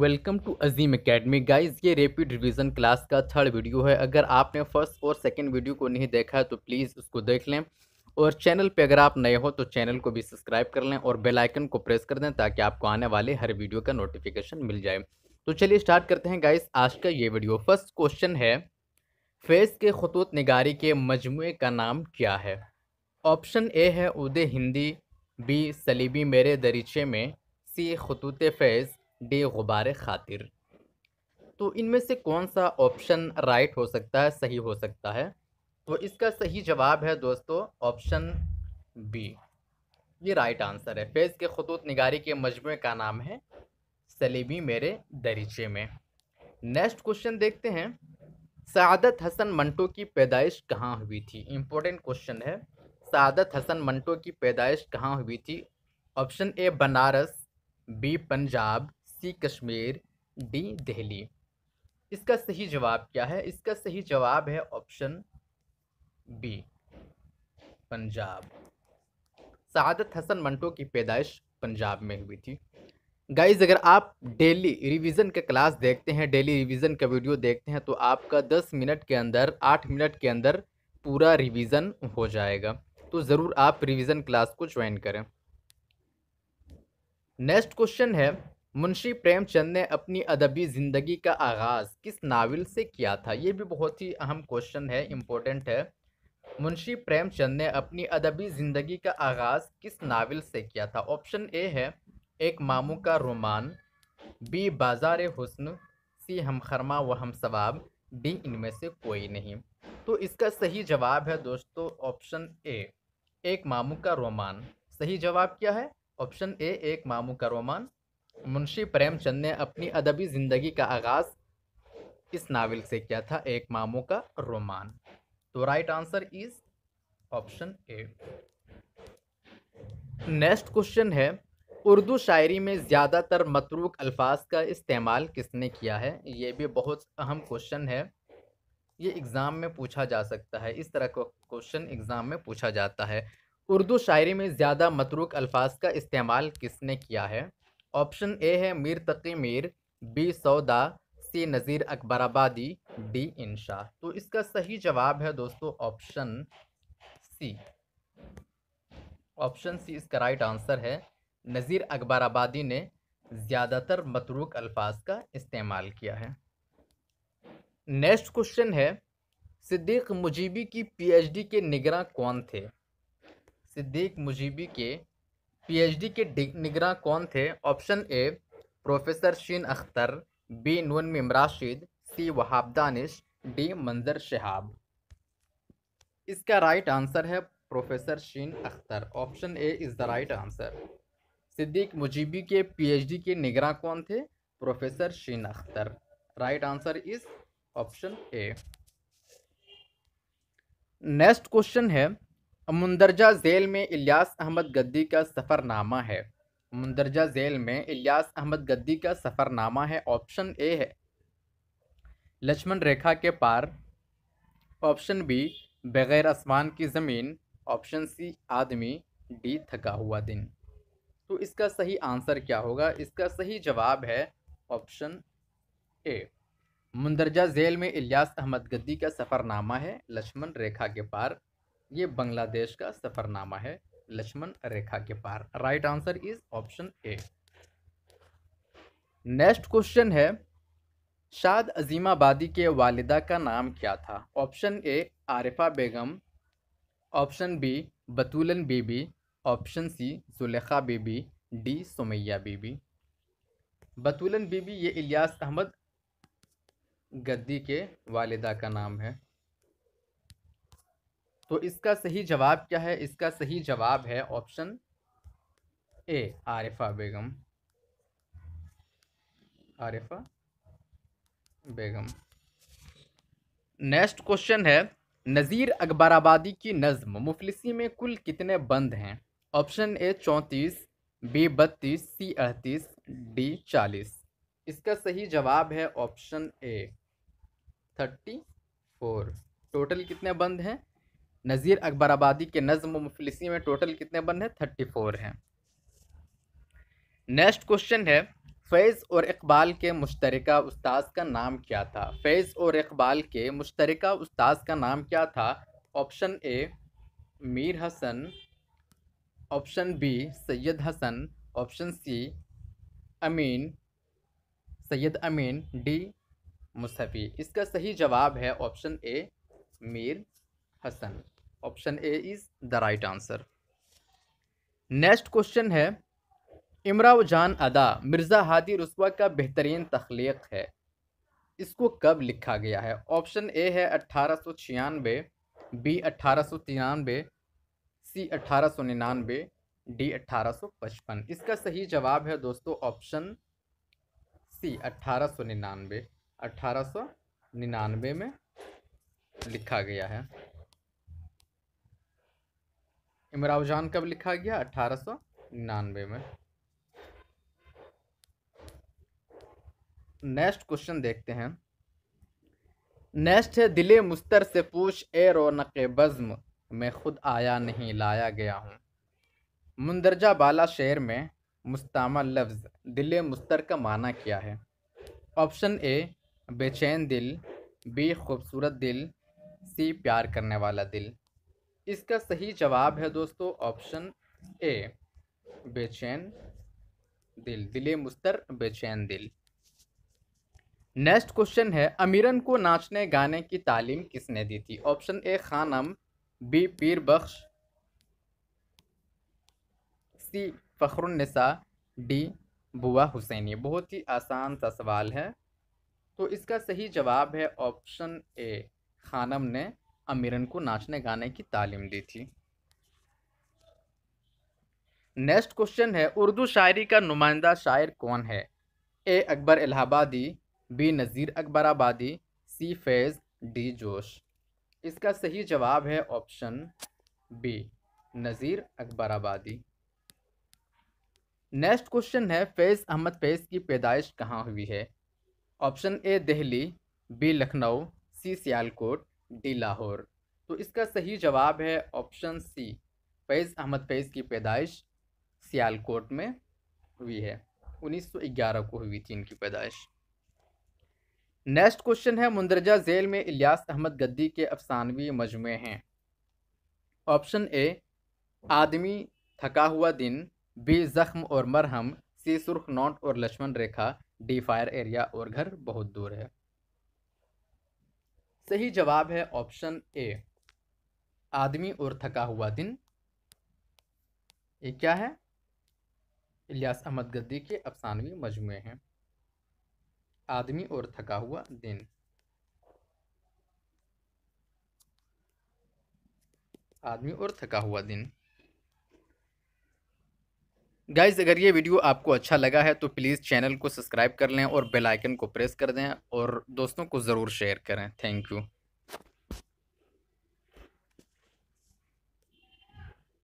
welcome to Azeem academy guys ये rapid revision class का third video है अगर आपने फर्स्ट और सेकंड वीडियो को नहीं देखा है तो प्लीज़ उसको देख लें और चैनल पे अगर आप नए हो तो चैनल को भी सब्सक्राइब कर लें और बेल आइकन को प्रेस कर दें ताकि आपको आने वाले हर वीडियो का नोटिफिकेशन मिल जाए तो चलिए स्टार्ट करते हैं गाइज़ आज का ये वीडियो फर्स्ट क्वेश्चन है फेस के खतूत निगारी के मजमू का नाम क्या है ऑप्शन ए है उदय हिंदी बी सलीबी मेरे दरीचे में सी खतूत फैज़ बेगुबार खातिर तो इनमें से कौन सा ऑप्शन राइट हो सकता है सही हो सकता है तो इसका सही जवाब है दोस्तों ऑप्शन बी ये राइट आंसर है फेज़ के खतूत निगारी के मजमू का नाम है सलीबी मेरे दरीचे में नेक्स्ट क्वेश्चन देखते हैं सदत हसन मंटो की पैदाइश कहाँ हुई थी इम्पोर्टेंट क्वेश्चन है सदत हसन मंटो की पैदाइश कहाँ हुई थी option A Banaras B Punjab C Kashmir D Delhi इसका सही जवाब क्या है इसका सही जवाब है ऑप्शन बी पंजाब सादत हसन मंटो की पैदाइश पंजाब में हुई थी गाइज अगर आप डेली रिवीजन का क्लास देखते हैं डेली रिवीजन का वीडियो देखते हैं तो आपका 10 मिनट के अंदर 8 मिनट के अंदर पूरा रिवीजन हो जाएगा तो ज़रूर आप रिवीजन क्लास को ज्वाइन करें नेक्स्ट क्वेश्चन है मुंशी प्रेमचंद ने अपनी अदबी ज़िंदगी का आगाज़ किस नावल से किया था ये भी बहुत ही अहम क्वेश्चन है इम्पोर्टेंट है मुंशी प्रेमचंद ने अपनी अदबी ज़िंदगी का आगाज़ किस नावल से किया था ऑप्शन ए है एक मामू का रोमान बी बाजार हुसन सी हम खरमा व हम सवाब डी इनमें से कोई नहीं तो इसका सही जवाब है दोस्तों ऑप्शन ए एक मामू का रोमान सही जवाब क्या है ऑप्शन ए एक मामू का रोमान मुंशी प्रेमचंद ने अपनी अदबी ज़िंदगी का आगाज़ इस नावल से किया था एक मामू का रोमान तो right answer is option A next question है उर्दू शायरी में ज़्यादातर मतरूक अल्फाज का इस्तेमाल किसने किया है ये भी बहुत अहम क्वेश्चन है ये एग्ज़ाम में पूछा जा सकता है इस तरह का क्वेश्चन एग्ज़ाम में पूछा जाता है उर्दू शायरी में ज़्यादा मतरूक अल्फाज का इस्तेमाल किसने किया है ऑप्शन ए है मीर तकी मीर बी सौदा सी नज़ीर अकबराबादी डी इंशा तो इसका सही जवाब है दोस्तों ऑप्शन सी ऑप्शन सी इसका राइट आंसर है नज़ीर अकबराबादी ने ज़्यादातर मतरूक अल्फाज का इस्तेमाल किया है नेक्स्ट क्वेश्चन है सिद्दीक मुजीबी की पीएचडी के निगरान कौन थे सिद्दीक मुजीबी के पीएचडी के निगरां कौन थे option A professor Sheen Akhtar B Noon Mim Rashid C Wahab Danish D Manzar Shahab इसका राइट आंसर है professor Sheen Akhtar option A is the right answer Siddiq Mujibi के पीएचडी के निगरान कौन थे professor Sheen Akhtar right answer is option A next question है मुंदरजा जेल में इलियास अहमद गद्दी का सफ़रनामा है मुंदरजा जेल में इलियास अहमद गद्दी का सफ़रनामा है ऑप्शन ए है लक्ष्मण रेखा के पार ऑप्शन बी बगैर आसमान की ज़मीन ऑप्शन सी आदमी डी थका हुआ दिन तो इसका सही आंसर क्या होगा इसका सही जवाब है ऑप्शन ए मुंदरजा जेल में इलियास अहमद गद्दी का सफ़रनामा है लक्ष्मण रेखा के पार ये बांग्लादेश का सफरनामा है लक्ष्मण रेखा के पार right answer is option A next question है शाद अजीमाबादी के वालिदा का नाम क्या था option A Arifa Begum option B Batulan Bibi option C Zulekha Bibi D Sumaiya Bibi Batulan Bibi ये इलियास अहमद गद्दी के वालिदा का नाम है तो इसका सही जवाब क्या है इसका सही जवाब है option A Arifa Begum Arifa Begum next question है नज़ीर अकबराबादी की नज़म मुफलिसी में कुल कितने बंद हैं ऑप्शन ए चौंतीस बी बत्तीस सी अड़तीस डी चालीस इसका सही जवाब है option A thirty four total कितने बंद हैं नज़ीर अकबर आबादी के नज़म मुफलिसी में टोटल कितने बंद हैं थर्टी फोर हैं नेक्स्ट क्वेश्चन है फैज़ और इकबाल के मुश्तरक उस्ताद का नाम क्या था फैज़ और इकबाल के मुश्तरक उस्ताद का नाम क्या था option A Mir Hasan option B Syed Hasan option C Amin Syed Amin D Mushafi इसका सही जवाब है option A Mir Hasan option A is the right answer next question है इमराव जान अदा मिर्ज़ा हादी रसवा का बेहतरीन तख्लीक है इसको कब लिखा गया है ऑप्शन ए है अट्ठारह सौ छियानवे बी अट्ठारह सौ तिरानबे सी अट्ठारह सौ निन्यानवे डी अट्ठारह सौ पचपन इसका सही जवाब है दोस्तों ऑप्शन सी अट्ठारह सौ निन्यानवे अट्ठारह सौ निन्यानवे में लिखा गया है इमराव जान कब लिखा गया अठारह सौ निन्यानवे में नेक्स्ट क्वेश्चन देखते हैं नेक्स्ट है दिले मुस्तर से पूछ ए रौनक बज़्म मैं खुद आया नहीं लाया गया हूँ मुंदरजा बाला शेर में मुस्तामा लफ्ज़ दिल मुस्तर का माना क्या है ऑप्शन ए बेचैन दिल बी खूबसूरत दिल सी प्यार करने वाला दिल इसका सही जवाब है दोस्तों ऑप्शन ए बेचैन दिल दिले मुस्तर बेचैन दिल नेक्स्ट क्वेश्चन है अमीरन को नाचने गाने की तालीम किसने दी थी ऑप्शन ए खानम बी पीर बख्श सी फ़खरुलनसा डी बुआ हुसैनी बहुत ही आसान सा सवाल है तो इसका सही जवाब है ऑप्शन ए खानम ने अमीरन को नाचने गाने की तालीम दी थी नेक्स्ट क्वेश्चन है उर्दू शायरी का नुमाइंदा शायर कौन है A Akbar Allahabadi B Nazeer Akbarabadi C Faiz D जोश इसका सही जवाब है ऑप्शन बी नज़ीर अकबर आबादी नेक्स्ट क्वेश्चन है फैज़ अहमद फैज़ की पैदाइश कहाँ हुई है option A Delhi B Lucknow C Sialkot D Lahore तो इसका सही जवाब है ऑप्शन सी फैज़ अहमद फैज़ की पैदाइश सियालकोट में हुई है 1911 को हुई थी इनकी पैदाइश नेक्स्ट क्वेश्चन है मुंदरजा जेल में इलियास अहमद गद्दी के अफसानवी मजमे हैं ऑप्शन ए आदमी थका हुआ दिन बी जख्म और मरहम सी सुर्ख नोट और Lakshman Rekha D fire area और घर बहुत दूर है सही जवाब है ऑप्शन ए आदमी और थका हुआ दिन ये क्या है इलियास अहमद गद्दी के अफसानवी मजमू हैं आदमी और थका हुआ दिन आदमी और थका हुआ दिन गाइज अगर ये वीडियो आपको अच्छा लगा है तो प्लीज़ चैनल को सब्सक्राइब कर लें और बेल आइकन को प्रेस कर दें और दोस्तों को ज़रूर शेयर करें थैंक यू